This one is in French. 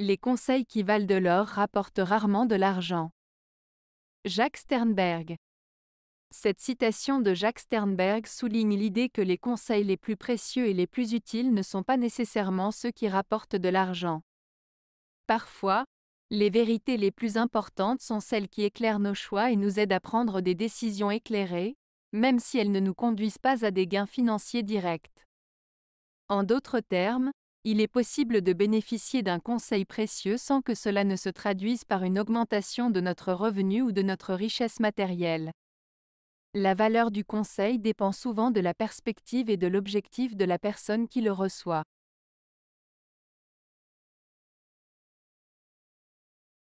Les conseils qui valent de l'or rapportent rarement de l'argent. Jacques Sternberg. Cette citation de Jacques Sternberg souligne l'idée que les conseils les plus précieux et les plus utiles ne sont pas nécessairement ceux qui rapportent de l'argent. Parfois, les vérités les plus importantes sont celles qui éclairent nos choix et nous aident à prendre des décisions éclairées, même si elles ne nous conduisent pas à des gains financiers directs. En d'autres termes, il est possible de bénéficier d'un conseil précieux sans que cela ne se traduise par une augmentation de notre revenu ou de notre richesse matérielle. La valeur du conseil dépend souvent de la perspective et de l'objectif de la personne qui le reçoit.